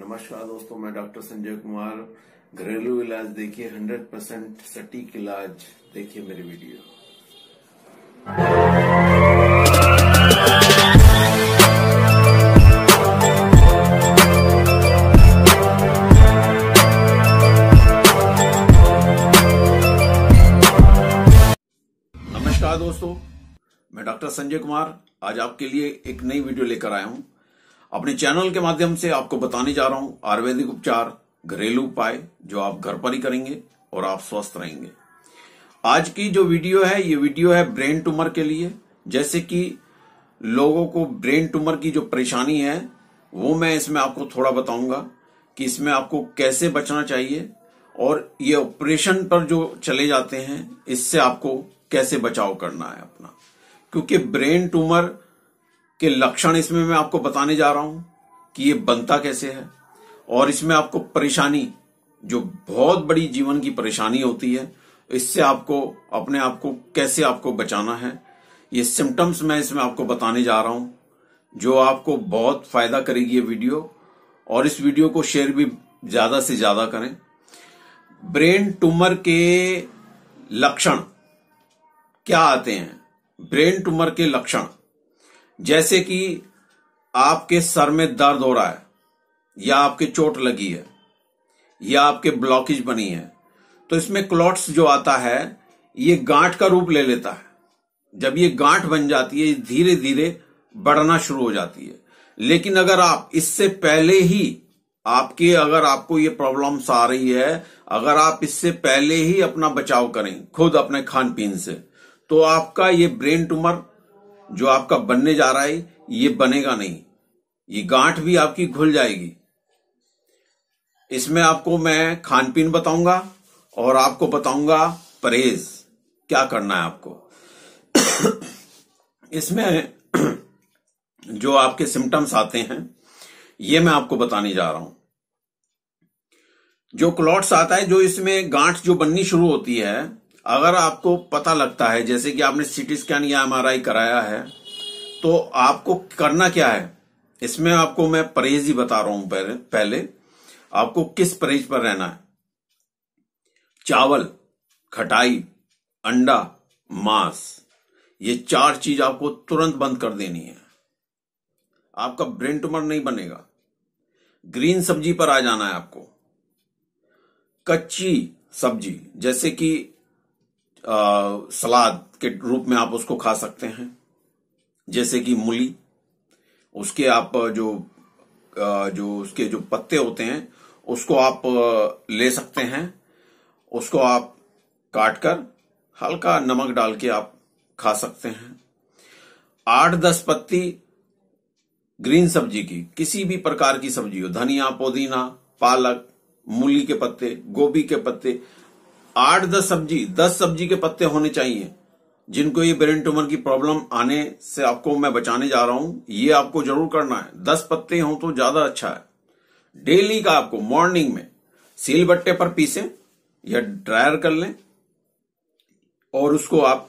नमस्कार दोस्तों मैं डॉक्टर संजय कुमार घरेलू इलाज देखिए 100 परसेंट सटीक इलाज देखिए मेरी वीडियो नमस्कार दोस्तों मैं डॉक्टर संजय कुमार आज आपके लिए एक नई वीडियो लेकर आया हूं अपने चैनल के माध्यम से आपको बताने जा रहा हूं आयुर्वेदिक उपचार घरेलू उपाय जो आप घर पर ही करेंगे और आप स्वस्थ रहेंगे आज की जो वीडियो है ये वीडियो है ब्रेन ट्यूमर के लिए जैसे कि लोगों को ब्रेन ट्यूमर की जो परेशानी है वो मैं इसमें आपको थोड़ा बताऊंगा कि इसमें आपको कैसे बचना चाहिए और ये ऑपरेशन पर जो चले जाते हैं इससे आपको कैसे बचाव करना है अपना क्योंकि ब्रेन ट्यूमर के लक्षण इसमें मैं आपको बताने जा रहा हूं कि ये बनता कैसे है और इसमें आपको परेशानी जो बहुत बड़ी जीवन की परेशानी होती है इससे आपको अपने आप को कैसे आपको बचाना है ये सिम्टम्स मैं इसमें आपको बताने जा रहा हूं जो आपको बहुत फायदा करेगी ये वीडियो और इस वीडियो को शेयर भी ज्यादा से ज्यादा करें ब्रेन ट्यूमर के लक्षण क्या आते हैं ब्रेन ट्यूमर के लक्षण जैसे कि आपके सर में दर्द हो रहा है या आपके चोट लगी है या आपके ब्लॉकेज बनी है तो इसमें क्लॉट्स जो आता है ये गांठ का रूप ले लेता है जब ये गांठ बन जाती है धीरे धीरे बढ़ना शुरू हो जाती है लेकिन अगर आप इससे पहले ही आपके अगर आपको ये प्रॉब्लम्स आ रही है अगर आप इससे पहले ही अपना बचाव करें खुद अपने खान पीन से तो आपका ये ब्रेन ट्यूमर जो आपका बनने जा रहा है ये बनेगा नहीं ये गांठ भी आपकी घुल जाएगी इसमें आपको मैं खान पीन बताऊंगा और आपको बताऊंगा परहेज क्या करना है आपको इसमें जो आपके सिम्टम्स आते हैं ये मैं आपको बताने जा रहा हूं जो क्लॉट्स आता है जो इसमें गांठ जो बननी शुरू होती है अगर आपको पता लगता है जैसे कि आपने सीटी स्कैन या एमआरआई कराया है तो आपको करना क्या है इसमें आपको मैं परहेज ही बता रहा हूं पहले आपको किस परहेज पर रहना है चावल खटाई अंडा मांस ये चार चीज आपको तुरंत बंद कर देनी है आपका ब्रेन ट्यूमर नहीं बनेगा ग्रीन सब्जी पर आ जाना है आपको कच्ची सब्जी जैसे कि सलाद के रूप में आप उसको खा सकते हैं जैसे कि मूली उसके आप जो जो उसके जो पत्ते होते हैं उसको आप ले सकते हैं उसको आप काटकर हल्का नमक डाल के आप खा सकते हैं आठ दस पत्ती ग्रीन सब्जी की किसी भी प्रकार की सब्जी हो धनिया पुदीना पालक मूली के पत्ते गोभी के पत्ते आठ दस सब्जी दस सब्जी के पत्ते होने चाहिए जिनको ये ब्रेन ट्यूमर की प्रॉब्लम आने से आपको मैं बचाने जा रहा हूं ये आपको जरूर करना है दस पत्ते हों तो ज्यादा अच्छा है डेली का आपको मॉर्निंग में सील बट्टे पर पीसें या ड्रायर कर लें और उसको आप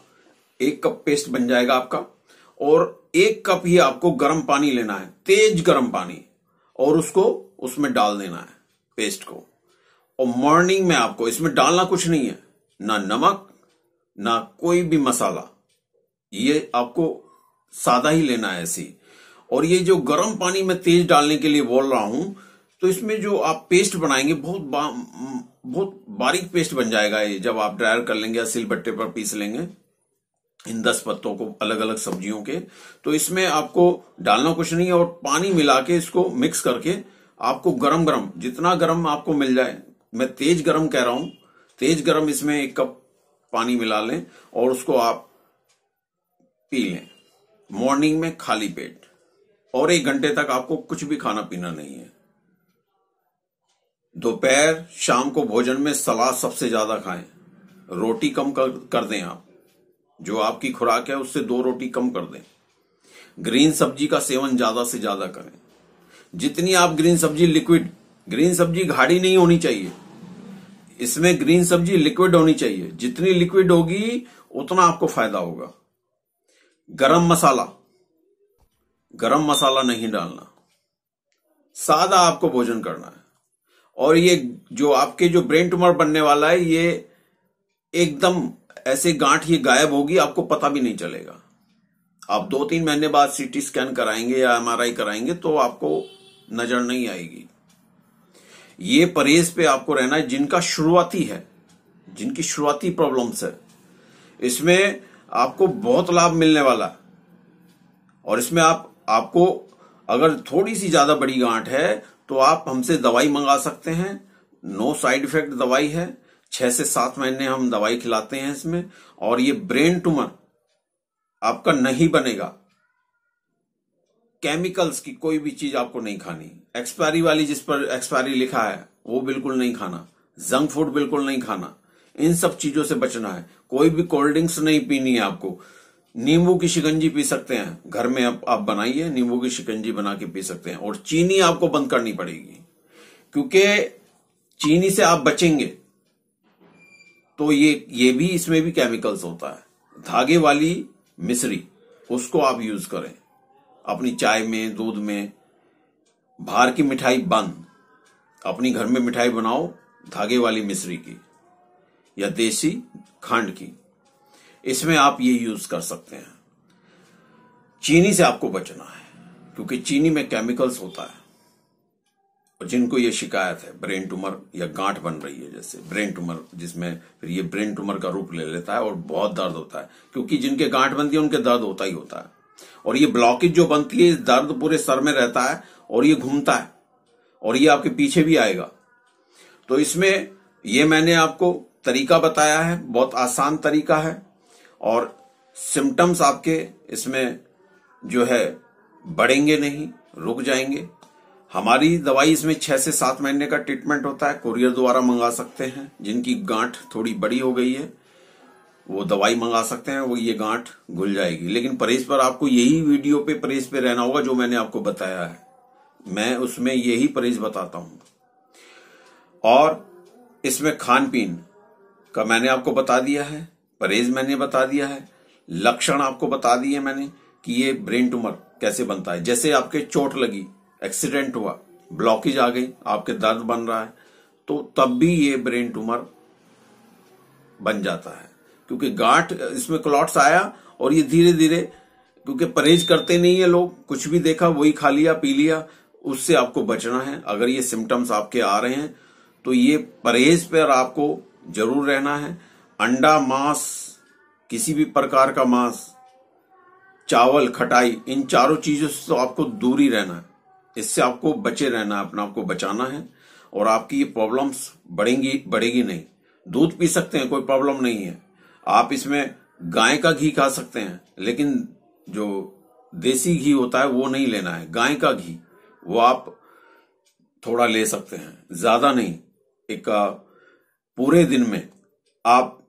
एक कप पेस्ट बन जाएगा आपका और एक कप ही आपको गर्म पानी लेना है तेज गर्म पानी और उसको उसमें डाल देना है पेस्ट को और मॉर्निंग में आपको इसमें डालना कुछ नहीं है ना नमक ना कोई भी मसाला ये आपको सादा ही लेना है ऐसी और ये जो गर्म पानी में तेज डालने के लिए बोल रहा हूं तो इसमें जो आप पेस्ट बनाएंगे बहुत बा, बहुत बारीक पेस्ट बन जाएगा ये जब आप ड्रायर कर लेंगे या सिल बट्टे पर पीस लेंगे इन दस पत्तों को अलग अलग सब्जियों के तो इसमें आपको डालना कुछ नहीं है और पानी मिला के इसको मिक्स करके आपको गरम गरम जितना गरम आपको मिल जाए मैं तेज गरम कह रहा हूं तेज गरम इसमें एक कप पानी मिला लें और उसको आप पी लें मॉर्निंग में खाली पेट और एक घंटे तक आपको कुछ भी खाना पीना नहीं है दोपहर शाम को भोजन में सलाद सबसे ज्यादा खाएं रोटी कम कर, कर दें आप जो आपकी खुराक है उससे दो रोटी कम कर दें ग्रीन सब्जी का सेवन ज्यादा से ज्यादा करें जितनी आप ग्रीन सब्जी लिक्विड ग्रीन सब्जी घाड़ी नहीं होनी चाहिए इसमें ग्रीन सब्जी लिक्विड होनी चाहिए जितनी लिक्विड होगी उतना आपको फायदा होगा गरम मसाला गरम मसाला नहीं डालना सादा आपको भोजन करना है और ये जो आपके जो ब्रेन ट्यूमर बनने वाला है ये एकदम ऐसे गांठ ये गायब होगी आपको पता भी नहीं चलेगा आप दो तीन महीने बाद सीटी स्कैन कराएंगे या एमआरआई कराएंगे तो आपको नजर नहीं आएगी ये परहेज पे आपको रहना है जिनका शुरुआती है जिनकी शुरुआती प्रॉब्लम्स है इसमें आपको बहुत लाभ मिलने वाला और इसमें आप आपको अगर थोड़ी सी ज्यादा बड़ी गांठ है तो आप हमसे दवाई मंगा सकते हैं नो साइड इफेक्ट दवाई है छह से सात महीने हम दवाई खिलाते हैं इसमें और ये ब्रेन ट्यूमर आपका नहीं बनेगा केमिकल्स की कोई भी चीज आपको नहीं खानी एक्सपायरी वाली जिस पर एक्सपायरी लिखा है वो बिल्कुल नहीं खाना जंक फूड बिल्कुल नहीं खाना इन सब चीजों से बचना है कोई भी कोल्ड ड्रिंक्स नहीं पीनी है आपको नींबू की शिकंजी पी सकते हैं घर में आप, आप बनाइए नींबू की शिकंजी बना के पी सकते हैं और चीनी आपको बंद करनी पड़ेगी क्योंकि चीनी से आप बचेंगे तो ये ये भी इसमें भी केमिकल्स होता है धागे वाली मिश्री उसको आप यूज करें अपनी चाय में दूध में बाहर की मिठाई बंद अपनी घर में मिठाई बनाओ धागे वाली मिश्री की या देसी खांड की इसमें आप ये यूज कर सकते हैं चीनी से आपको बचना है क्योंकि चीनी में केमिकल्स होता है और जिनको ये शिकायत है ब्रेन ट्यूमर या गांठ बन रही है जैसे ब्रेन ट्यूमर जिसमें फिर ये ब्रेन ट्यूमर का रूप ले लेता है और बहुत दर्द होता है क्योंकि जिनके गांठ बनती है उनके दर्द होता ही होता है और ये ब्लॉकेज जो बनती है दर्द पूरे सर में रहता है और ये घूमता है और ये आपके पीछे भी आएगा तो इसमें ये मैंने आपको तरीका बताया है बहुत आसान तरीका है और सिम्टम्स आपके इसमें जो है बढ़ेंगे नहीं रुक जाएंगे हमारी दवाई इसमें छह से सात महीने का ट्रीटमेंट होता है कुरियर द्वारा मंगा सकते हैं जिनकी गांठ थोड़ी बड़ी हो गई है वो दवाई मंगा सकते हैं वो ये गांठ घुल जाएगी लेकिन परहेज पर आपको यही वीडियो पे परहेज पे रहना होगा जो मैंने आपको बताया है मैं उसमें यही परहेज बताता हूं और इसमें खान पीन का मैंने आपको बता दिया है परहेज मैंने बता दिया है लक्षण आपको बता दिए मैंने कि ये ब्रेन ट्यूमर कैसे बनता है जैसे आपके चोट लगी एक्सीडेंट हुआ ब्लॉकेज आ गई आपके दर्द बन रहा है तो तब भी ये ब्रेन ट्यूमर बन जाता है क्योंकि गांठ इसमें क्लॉट्स आया और ये धीरे धीरे क्योंकि परहेज करते नहीं है लोग कुछ भी देखा वही खा लिया पी लिया उससे आपको बचना है अगर ये सिम्टम्स आपके आ रहे हैं तो ये परहेज पर आपको जरूर रहना है अंडा मांस किसी भी प्रकार का मांस चावल खटाई इन चारों चीजों से तो आपको दूरी रहना है इससे आपको बचे रहना है अपना आपको बचाना है और आपकी ये प्रॉब्लम्स बढ़ेंगी बढ़ेगी नहीं दूध पी सकते हैं कोई प्रॉब्लम नहीं है आप इसमें गाय का घी खा सकते हैं लेकिन जो देसी घी होता है वो नहीं लेना है गाय का घी वो आप थोड़ा ले सकते हैं ज्यादा नहीं एक पूरे दिन में आप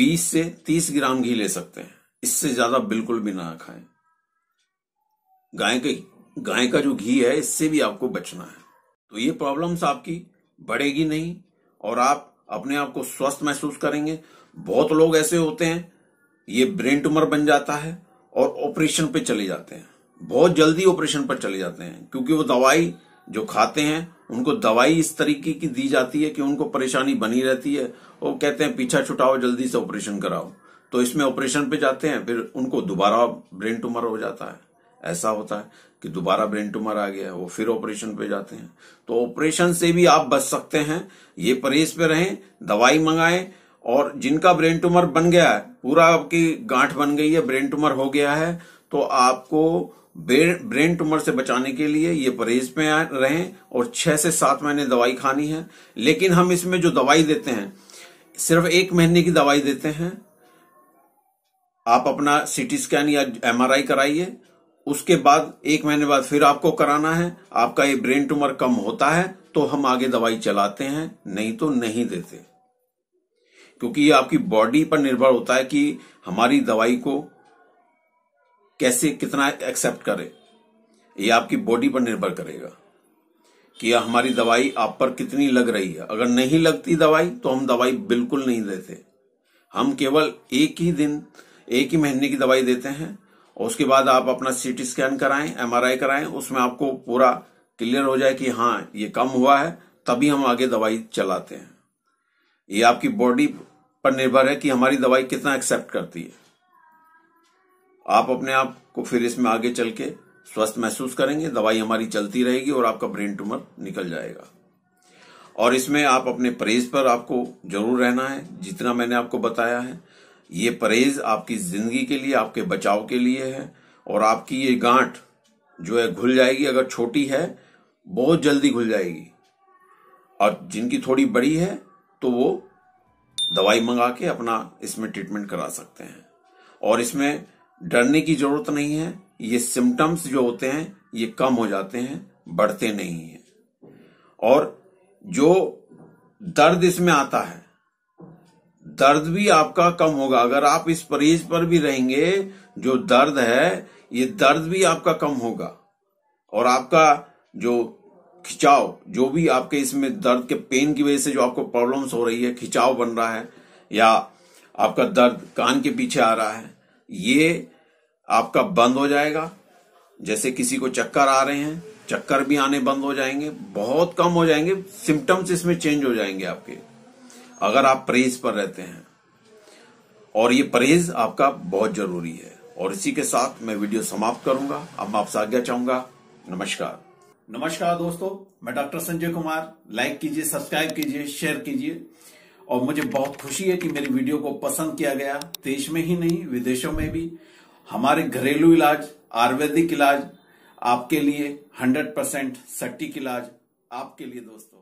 20 से 30 ग्राम घी ले सकते हैं इससे ज्यादा बिल्कुल भी ना खाएं गाय के गाय का जो घी है इससे भी आपको बचना है तो ये प्रॉब्लम्स आपकी बढ़ेगी नहीं और आप अपने आप को स्वस्थ महसूस करेंगे बहुत लोग ऐसे होते हैं ये ब्रेन ट्यूमर बन जाता है और ऑपरेशन पे चले जाते हैं बहुत जल्दी ऑपरेशन पर चले जाते हैं क्योंकि वो दवाई जो खाते हैं उनको दवाई इस तरीके की दी जाती है कि उनको परेशानी बनी रहती है वो कहते हैं पीछा छुटाओ जल्दी से ऑपरेशन कराओ तो इसमें ऑपरेशन पे जाते हैं फिर उनको दोबारा ब्रेन ट्यूमर हो जाता है ऐसा होता है कि दोबारा ब्रेन ट्यूमर आ गया वो फिर ऑपरेशन पे जाते हैं तो ऑपरेशन से भी आप बच सकते हैं ये परहेज पे रहें दवाई मंगाएं और जिनका ब्रेन ट्यूमर बन गया है पूरा आपकी गांठ बन गई है ब्रेन ट्यूमर हो गया है तो आपको ब्रेन ट्यूमर से बचाने के लिए ये परहेज में रहें और छह से सात महीने दवाई खानी है लेकिन हम इसमें जो दवाई देते हैं सिर्फ एक महीने की दवाई देते हैं आप अपना सीटी स्कैन या एमआरआई कराइए उसके बाद एक महीने बाद फिर आपको कराना है आपका ये ब्रेन ट्यूमर कम होता है तो हम आगे दवाई चलाते हैं नहीं तो नहीं देते क्योंकि ये आपकी बॉडी पर निर्भर होता है कि हमारी दवाई को कैसे कितना एक्सेप्ट करे ये आपकी बॉडी पर निर्भर करेगा कि हमारी दवाई आप पर कितनी लग रही है अगर नहीं लगती दवाई तो हम दवाई बिल्कुल नहीं देते हम केवल एक ही दिन एक ही महीने की दवाई देते हैं और उसके बाद आप अपना सीटी स्कैन कराएं एमआरआई कराएं उसमें आपको पूरा क्लियर हो जाए कि हाँ ये कम हुआ है तभी हम आगे दवाई चलाते हैं ये आपकी बॉडी पर निर्भर है कि हमारी दवाई कितना एक्सेप्ट करती है आप अपने आप को फिर इसमें आगे चल के स्वस्थ महसूस करेंगे दवाई हमारी चलती रहेगी और आपका ब्रेन ट्यूमर निकल जाएगा और इसमें आप अपने परहेज पर आपको जरूर रहना है जितना मैंने आपको बताया है ये परहेज आपकी जिंदगी के लिए आपके बचाव के लिए है और आपकी ये गांठ जो है घुल जाएगी अगर छोटी है बहुत जल्दी घुल जाएगी और जिनकी थोड़ी बड़ी है तो वो दवाई मंगा के अपना इसमें ट्रीटमेंट करा सकते हैं और इसमें डरने की जरूरत नहीं है ये सिम्टम्स जो होते हैं ये कम हो जाते हैं बढ़ते नहीं है और जो दर्द इसमें आता है दर्द भी आपका कम होगा अगर आप इस परहेज पर भी रहेंगे जो दर्द है ये दर्द भी आपका कम होगा और आपका जो खिंचाव जो भी आपके इसमें दर्द के पेन की वजह से जो आपको प्रॉब्लम्स हो रही है खिंचाव बन रहा है या आपका दर्द कान के पीछे आ रहा है ये आपका बंद हो जाएगा जैसे किसी को चक्कर आ रहे हैं चक्कर भी आने बंद हो जाएंगे बहुत कम हो जाएंगे सिम्टम्स इसमें चेंज हो जाएंगे आपके अगर आप परहेज पर रहते हैं और ये परहेज आपका बहुत जरूरी है और इसी के साथ मैं वीडियो समाप्त करूंगा अब मैं आपसे आज्ञा चाहूंगा नमस्कार नमस्कार दोस्तों मैं डॉक्टर संजय कुमार लाइक कीजिए सब्सक्राइब कीजिए शेयर कीजिए और मुझे बहुत खुशी है कि मेरी वीडियो को पसंद किया गया देश में ही नहीं विदेशों में भी हमारे घरेलू इलाज आयुर्वेदिक इलाज आपके लिए 100 परसेंट सटीक इलाज आपके लिए दोस्तों